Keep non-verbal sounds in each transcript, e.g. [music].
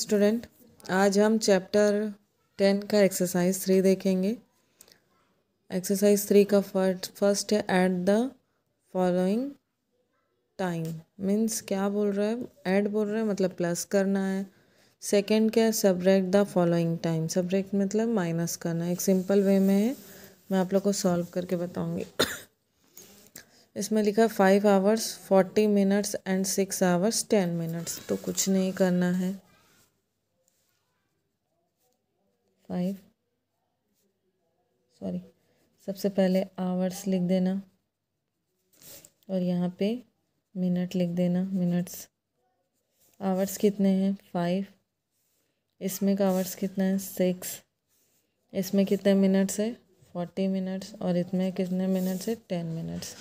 student आज हम chapter ten का एक्सरसाइज थ्री देखेंगे एक्सरसाइज थ्री का फर्स्ट फर्स्ट है add the following time means क्या बोल रहा है ऐड बोल रहा है मतलब प्लस करना है सेकेंड क्या है subtract the following time subtract मतलब माइनस करना एक सिंपल वे में है मैं आप लोग को सॉल्व करके बताऊंगी [coughs] इसमें लिखा five hours forty minutes and six hours ten minutes तो कुछ नहीं करना है फाइव सॉरी सबसे पहले आवर्स लिख देना और यहाँ पे मिनट लिख देना मिनट्स आवर्स कितने हैं फाइव इसमें का आवर्स कितना है सिक्स इसमें कितने मिनट्स है फोर्टी मिनट्स और इसमें कितने मिनट्स है टेन मिनट्स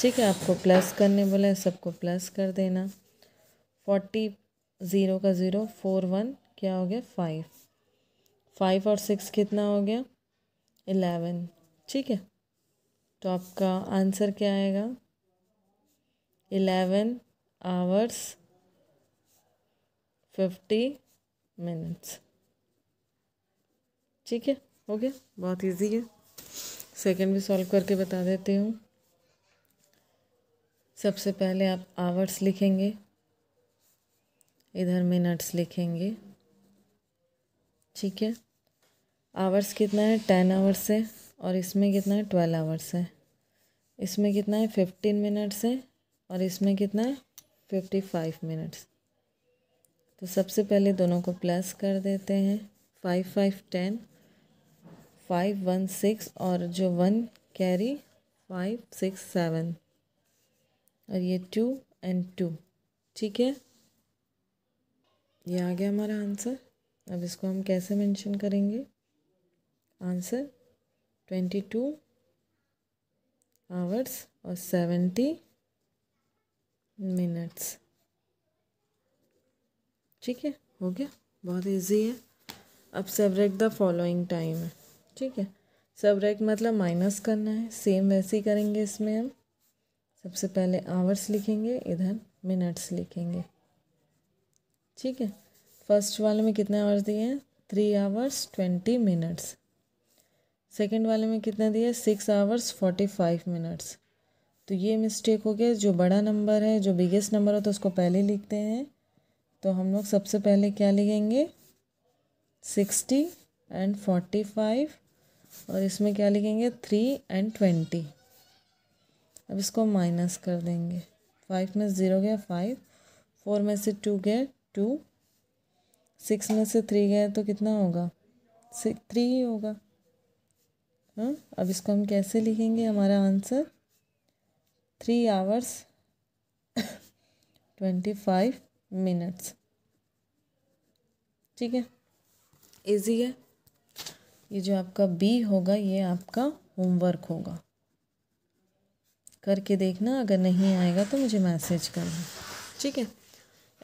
ठीक है आपको प्लस करने बोला है सबको प्लस कर देना फोर्टी ज़ीरो का ज़ीरो फोर वन क्या हो गया फाइव फाइव और सिक्स कितना हो गया एलेवन ठीक है तो आपका आंसर क्या आएगा एलेवन आवर्स फिफ्टी मिनट्स ठीक है हो गया बहुत इजी है सेकंड भी सॉल्व करके बता देती हूँ सबसे पहले आप आवर्स लिखेंगे इधर मिनट्स लिखेंगे ठीक है आवर्स कितना है टेन आवर्स है और इसमें कितना है ट्वेल्व आवर्स है इसमें कितना है फिफ्टीन मिनट्स है और इसमें कितना है फिफ्टी फाइव मिनट्स तो सबसे पहले दोनों को प्लस कर देते हैं five five ten five one six और जो one carry five six seven और ये टू एंड टू ठीक है ये आ गया हमारा आंसर अब इसको हम कैसे मेंशन करेंगे आंसर ट्वेंटी टू आवर्स और सेवेंटी मिनट्स ठीक है हो गया बहुत इजी है अब सेवरेक द फॉलोइंग टाइम है ठीक है सेवरेक मतलब माइनस करना है सेम वैसे ही करेंगे इसमें हम सबसे पहले आवर्स लिखेंगे इधर मिनट्स लिखेंगे ठीक है फर्स्ट वाले में कितने आवर्स दिए हैं three hours twenty minutes second वाले में कितना दिया six hours forty five minutes तो ये मिस्टेक हो गया जो बड़ा नंबर है जो बिगेस्ट नंबर हो तो उसको पहले लिखते हैं तो हम लोग सबसे पहले क्या लिखेंगे सिक्सटी एंड फोर्टी फाइव और इसमें क्या लिखेंगे थ्री एंड ट्वेंटी अब इसको माइनस कर देंगे फाइव में ज़ीरो गया फाइव फोर में से टू गए टू सिक्स में से थ्री गए तो कितना होगा सिक्स थ्री ही होगा हाँ अब इसको हम कैसे लिखेंगे हमारा answer three hours twenty five minutes ठीक है इजी है ये जो आपका बी होगा ये आपका होमवर्क होगा करके देखना अगर नहीं आएगा तो मुझे मैसेज करना ठीक है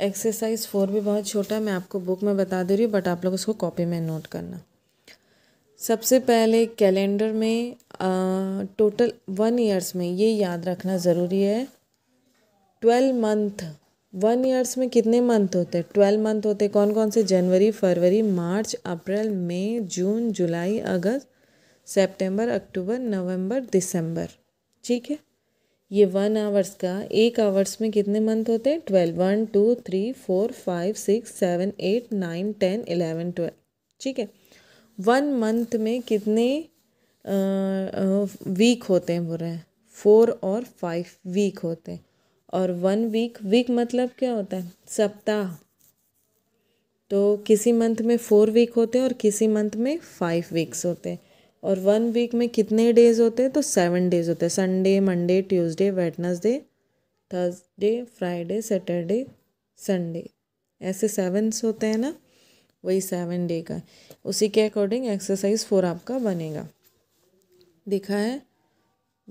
एक्सरसाइज फोर भी बहुत छोटा है मैं आपको बुक में बता दे रही हूँ बट आप लोग उसको कॉपी में नोट करना सबसे पहले कैलेंडर में टोटल वन ईयर्स में ये याद रखना ज़रूरी है ट्वेल्व मंथ वन ईयर्स में कितने मंथ होते हैं ट्वेल्व मंथ होते हैं कौन कौन से जनवरी फरवरी मार्च अप्रैल मई जून जुलाई अगस्त सितंबर अक्टूबर नवंबर दिसंबर ठीक है ये वन आवर्स का एक आवर्स में कितने मंथ होते हैं twelve one two three four five six seven eight nine ten eleven twelve ठीक है वन मंथ में कितने वीक होते हैं बोल रहे हैं फोर और फाइव वीक होते हैं और वन वीक वीक मतलब क्या होता है सप्ताह तो किसी मंथ में फोर वीक होते हैं और किसी मंथ में फाइव वीक्स होते हैं और वन वीक में कितने डेज होते हैं तो सेवन डेज होते हैं Sunday Monday Tuesday Wednesday Thursday Friday Saturday Sunday ऐसे सेवन्स होते हैं ना वही सेवन डे का उसी के अकॉर्डिंग एक्सरसाइज फोर आपका बनेगा दिखा है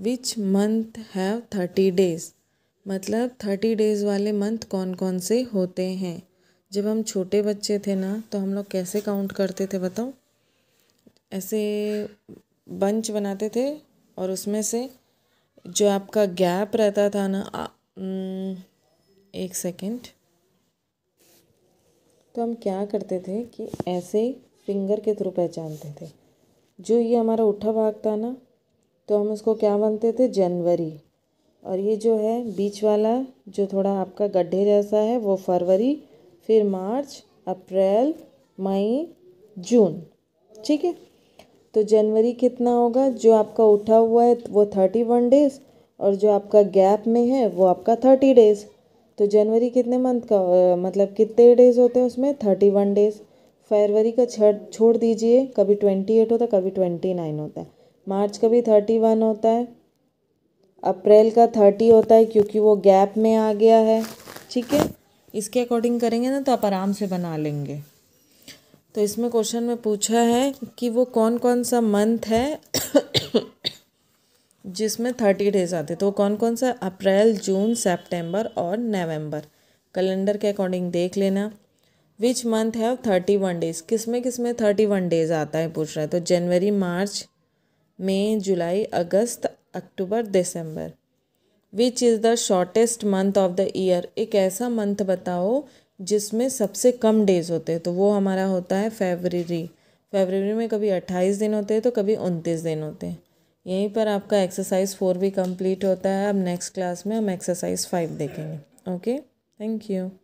which month have thirty days मतलब थर्टी डेज वाले मंथ कौन कौन से होते हैं जब हम छोटे बच्चे थे ना तो हम लोग कैसे काउंट करते थे बताओ ऐसे बंच बनाते थे और उसमें से जो आपका गैप रहता था ना हम्म, एक सेकेंड तो हम क्या करते थे कि ऐसे फिंगर के थ्रू पहचानते थे जो ये हमारा उठा भाग था ना तो हम उसको क्या मानते थे जनवरी और ये जो है बीच वाला जो थोड़ा आपका गड्ढे जैसा है वो फरवरी फिर मार्च अप्रैल मई जून ठीक है तो जनवरी कितना होगा जो आपका उठा हुआ है वो थर्टी वन डेज़ और जो आपका गैप में है वो आपका थर्टी डेज़ तो जनवरी कितने मंथ का मतलब कितने डेज़ होते हैं उसमें थर्टी वन डेज़ फरवरी का छठ छोड़ दीजिए कभी ट्वेंटी एट होता है कभी ट्वेंटी नाइन होता है मार्च का भी थर्टी वन होता है अप्रैल का थर्टी होता है क्योंकि वो गैप में आ गया है ठीक है इसके अकॉर्डिंग करेंगे ना तो आप आराम से बना लेंगे तो इसमें क्वेश्चन में पूछा है कि वो कौन कौन सा मंथ है जिसमें थर्टी डेज आते तो कौन कौन सा अप्रैल जून सेप्टेम्बर और नवंबर कैलेंडर के अकॉर्डिंग देख लेना which month have thirty one days किस में किस में थर्टी वन डेज आता है पूछ रहा है तो जनवरी मार्च मई जुलाई अगस्त अक्टूबर दिसंबर which is the shortest month of the year एक ऐसा मंथ बताओ जिसमें सबसे कम डेज होते हैं तो वो हमारा होता है फेबररी फेबररी में कभी अट्ठाईस दिन होते हैं तो कभी उनतीस दिन होते हैं यहीं पर आपका एक्सरसाइज फोर भी कंप्लीट होता है अब नेक्स्ट क्लास में हम एक्सरसाइज फाइव देखेंगे ओके थैंक यू